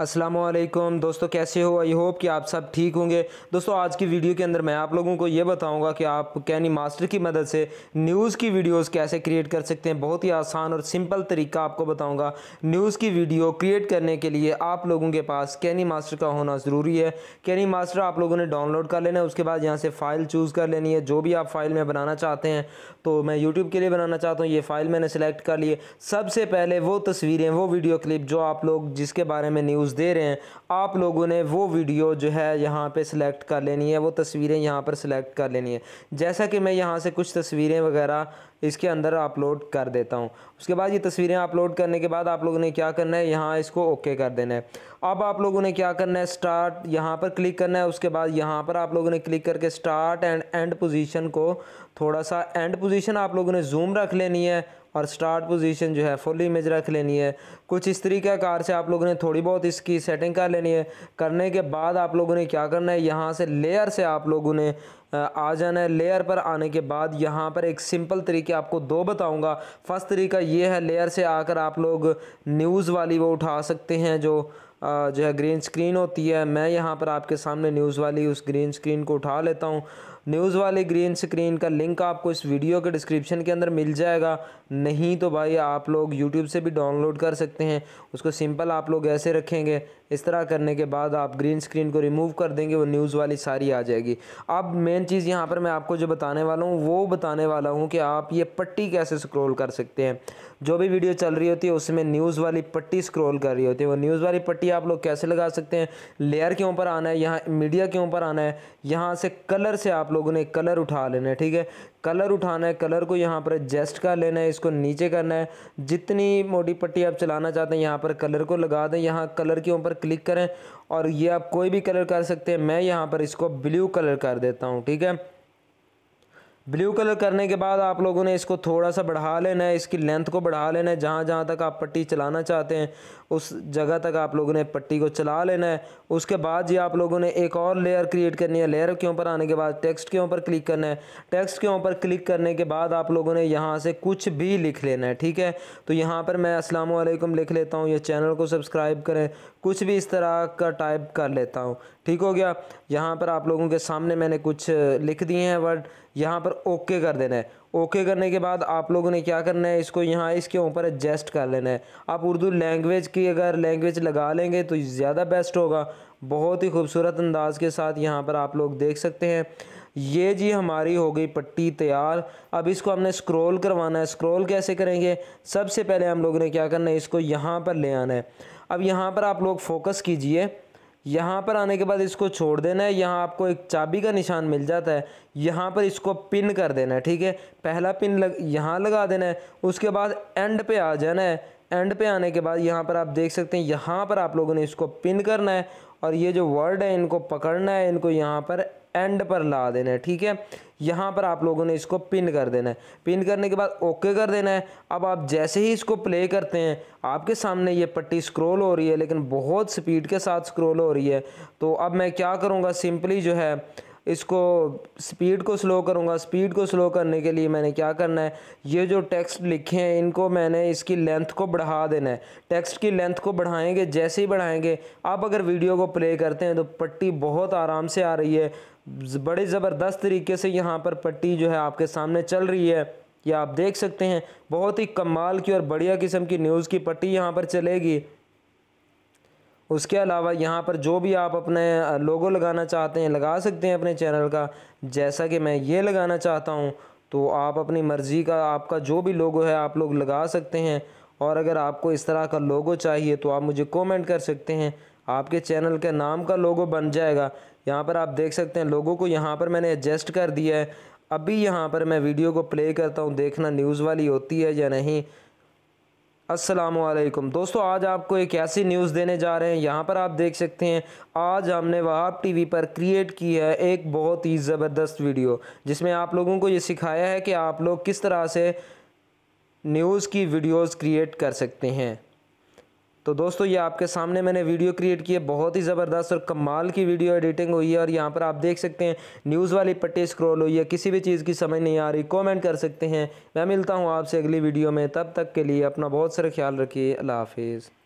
असलम दोस्तों कैसे हो आई होप कि आप सब ठीक होंगे दोस्तों आज की वीडियो के अंदर मैं आप लोगों को ये बताऊंगा कि आप कैनी मास्टर की मदद से न्यूज़ की वीडियोस कैसे क्रिएट कर सकते हैं बहुत ही आसान और सिंपल तरीका आपको बताऊंगा न्यूज़ की वीडियो क्रिएट करने के लिए आप लोगों के पास कैनी मास्टर का होना ज़रूरी है कैनी मास्टर आप लोगों ने डाउनलोड कर लेना है उसके बाद यहाँ से फ़ाइल चूज़ कर लेनी है जो भी आप फ़ाइल में बनाना चाहते हैं तो मैं यूट्यूब के लिए बनाना चाहता हूँ ये फ़ाइल मैंने सेलेक्ट कर लिए सबसे पहले वो तस्वीरें वो वीडियो क्लिप जो आप लोग जिसके बारे बारे में न्यूज़ दे रहे हैं आप लोगों ने वो वीडियो जो है यहाँ पे सिलेक्ट कर लेनी है वो तस्वीरें यहाँ पर सिलेक्ट कर लेनी है जैसा कि मैं यहाँ से कुछ तस्वीरें वगैरह इसके अंदर अपलोड कर देता हूँ उसके बाद ये तस्वीरें अपलोड करने के बाद आप लोगों ने क्या करना है यहाँ इसको ओके कर देना है अब आप लोगों ने क्या करना है स्टार्ट यहाँ पर क्लिक करना है उसके बाद यहाँ पर आप लोगों ने क्लिक करके स्टार्ट एंड एंड पोजीशन को थोड़ा सा एंड पोजिशन आप लोगों ने जूम रख लेनी है और स्टार्ट पोजीशन जो है फुल इमेज रख लेनी है कुछ इस तरीके कार से आप लोगों ने थोड़ी बहुत इसकी सेटिंग कर लेनी है करने के बाद आप लोगों ने क्या करना है यहाँ से लेयर से आप लोगों ने आ जाना है लेयर पर आने के बाद यहाँ पर एक सिंपल तरीके आपको दो बताऊँगा फर्स्ट तरीका ये है लेयर से आकर आप लोग न्यूज़ वाली वो उठा सकते हैं जो जो है ग्रीन स्क्रीन होती है मैं यहाँ पर आपके सामने न्यूज़ वाली उस ग्रीन स्क्रीन को उठा लेता हूँ न्यूज़ वाली ग्रीन स्क्रीन का लिंक आपको इस वीडियो के डिस्क्रिप्शन के अंदर मिल जाएगा नहीं तो भाई आप लोग यूट्यूब से भी डाउनलोड कर सकते हैं उसको सिंपल आप लोग ऐसे रखेंगे इस तरह करने के बाद आप ग्रीन स्क्रीन को रिमूव कर देंगे वो न्यूज़ वाली सारी आ जाएगी अब मेन चीज़ यहाँ पर मैं आपको जो बताने वाला हूँ वो बताने वाला हूँ कि आप ये पट्टी कैसे स्क्रोल कर सकते हैं जो भी वीडियो चल रही होती है उसमें न्यूज़ वाली पट्टी स्क्रोल कर रही होती है वो न्यूज़ वाली पट्टी प्रॉपर्टी आप लोग कैसे लगा सकते हैं लेयर के ऊपर आना है यहाँ मीडिया के ऊपर आना है यहाँ से कलर से आप लोगों ने कलर उठा लेना है ठीक है कलर उठाना है कलर को यहाँ पर एडजस्ट कर लेना है इसको नीचे करना है जितनी मोटी पट्टी आप चलाना चाहते हैं यहाँ पर कलर को लगा दें यहाँ कलर के ऊपर क्लिक करें और ये आप कोई भी कलर कर सकते हैं मैं यहाँ पर इसको ब्लू कलर कर देता हूँ ठीक है ब्लू कलर करने के बाद आप लोगों ने इसको थोड़ा सा बढ़ा लेना है इसकी लेंथ को बढ़ा लेना है जहाँ जहाँ तक आप पट्टी चलाना चाहते हैं उस जगह तक आप लोगों ने पट्टी को चला लेना है उसके बाद जी आप लोगों ने एक और लेयर क्रिएट करनी है लेयर के ऊपर आने के बाद टेक्स्ट के ऊपर क्लिक करना है टेक्स्ट के ऊपर क्लिक करने के बाद आप लोगों ने यहाँ से कुछ भी लिख लेना है ठीक है तो यहाँ पर मैं असलम लिख लेता हूँ या चैनल को सब्सक्राइब करें कुछ भी इस तरह का टाइप कर लेता हूँ ठीक हो गया यहाँ पर आप लोगों के सामने मैंने कुछ लिख दिए हैं वर्ड यहाँ पर ओके कर देना है ओके करने के बाद आप लोगों ने क्या करना है इसको यहाँ इसके ऊपर एडजस्ट कर लेना है आप उर्दू लैंग्वेज की अगर लैंग्वेज लगा लेंगे तो ज़्यादा बेस्ट होगा बहुत ही खूबसूरत अंदाज के साथ यहाँ पर आप लोग देख सकते हैं ये जी हमारी हो गई पट्टी तैयार अब इसको हमने स्क्रॉल करवाना है स्क्रॉल कैसे करेंगे सबसे पहले हम लोगों ने क्या करना है इसको यहाँ पर ले आना है अब यहाँ पर आप लोग फोकस कीजिए यहाँ पर आने के बाद इसको छोड़ देना है यहाँ आपको एक चाबी का निशान मिल जाता है यहाँ पर इसको पिन कर देना है ठीक है पहला पिन लग यहाँ लगा देना है उसके बाद एंड पे आ जाना है एंड पे आने के बाद यहाँ पर आप देख सकते हैं यहाँ पर आप लोगों ने इसको पिन करना है और ये जो वर्ड है इनको पकड़ना है इनको यहाँ पर एंड पर ला देना है ठीक है यहाँ पर आप लोगों ने इसको पिन कर देना है पिन करने के बाद ओके कर देना है अब आप जैसे ही इसको प्ले करते हैं आपके सामने ये पट्टी स्क्रॉल हो रही है लेकिन बहुत स्पीड के साथ स्क्रॉल हो रही है तो अब मैं क्या करूँगा सिंपली जो है इसको स्पीड को स्लो करूँगा स्पीड को स्लो करने के लिए मैंने क्या करना है ये जो टेक्स्ट लिखे हैं इनको मैंने इसकी लेंथ को बढ़ा देना है टेक्स्ट की लेंथ को बढ़ाएंगे जैसे ही बढ़ाएंगे आप अगर वीडियो को प्ले करते हैं तो पट्टी बहुत आराम से आ रही है बड़े ज़बरदस्त तरीके से यहाँ पर पट्टी जो है आपके सामने चल रही है या आप देख सकते हैं बहुत ही कमाल की और बढ़िया किस्म की न्यूज़ की पट्टी यहाँ पर चलेगी उसके अलावा यहाँ पर जो भी आप अपने लोगो लगाना चाहते हैं लगा सकते हैं अपने चैनल का जैसा कि मैं ये लगाना चाहता हूँ तो आप अपनी मर्ज़ी का आपका जो भी लोगो है आप लोग लगा सकते हैं और अगर आपको इस तरह का लोगो चाहिए तो आप मुझे कमेंट कर सकते हैं आपके चैनल के नाम का लोगो बन जाएगा यहाँ पर आप देख सकते हैं लोगों को यहाँ पर मैंने एडजस्ट कर दिया है अभी यहाँ पर मैं वीडियो को प्ले करता हूँ देखना न्यूज़ वाली होती है या नहीं असलम दोस्तों आज आपको एक ऐसी न्यूज़ देने जा रहे हैं यहाँ पर आप देख सकते हैं आज हमने वहाब टीवी पर क्रिएट की है एक बहुत ही ज़बरदस्त वीडियो जिसमें आप लोगों को ये सिखाया है कि आप लोग किस तरह से न्यूज़ की वीडियोस क्रिएट कर सकते हैं तो दोस्तों ये आपके सामने मैंने वीडियो क्रिएट की है बहुत ही ज़बरदस्त और कमाल की वीडियो एडिटिंग हुई है और यहाँ पर आप देख सकते हैं न्यूज़ वाली पट्टी स्क्रॉल हुई है किसी भी चीज़ की समझ नहीं आ रही कॉमेंट कर सकते हैं मैं मिलता हूँ आपसे अगली वीडियो में तब तक के लिए अपना बहुत सारा ख्याल रखिए अल्लाह हाफिज़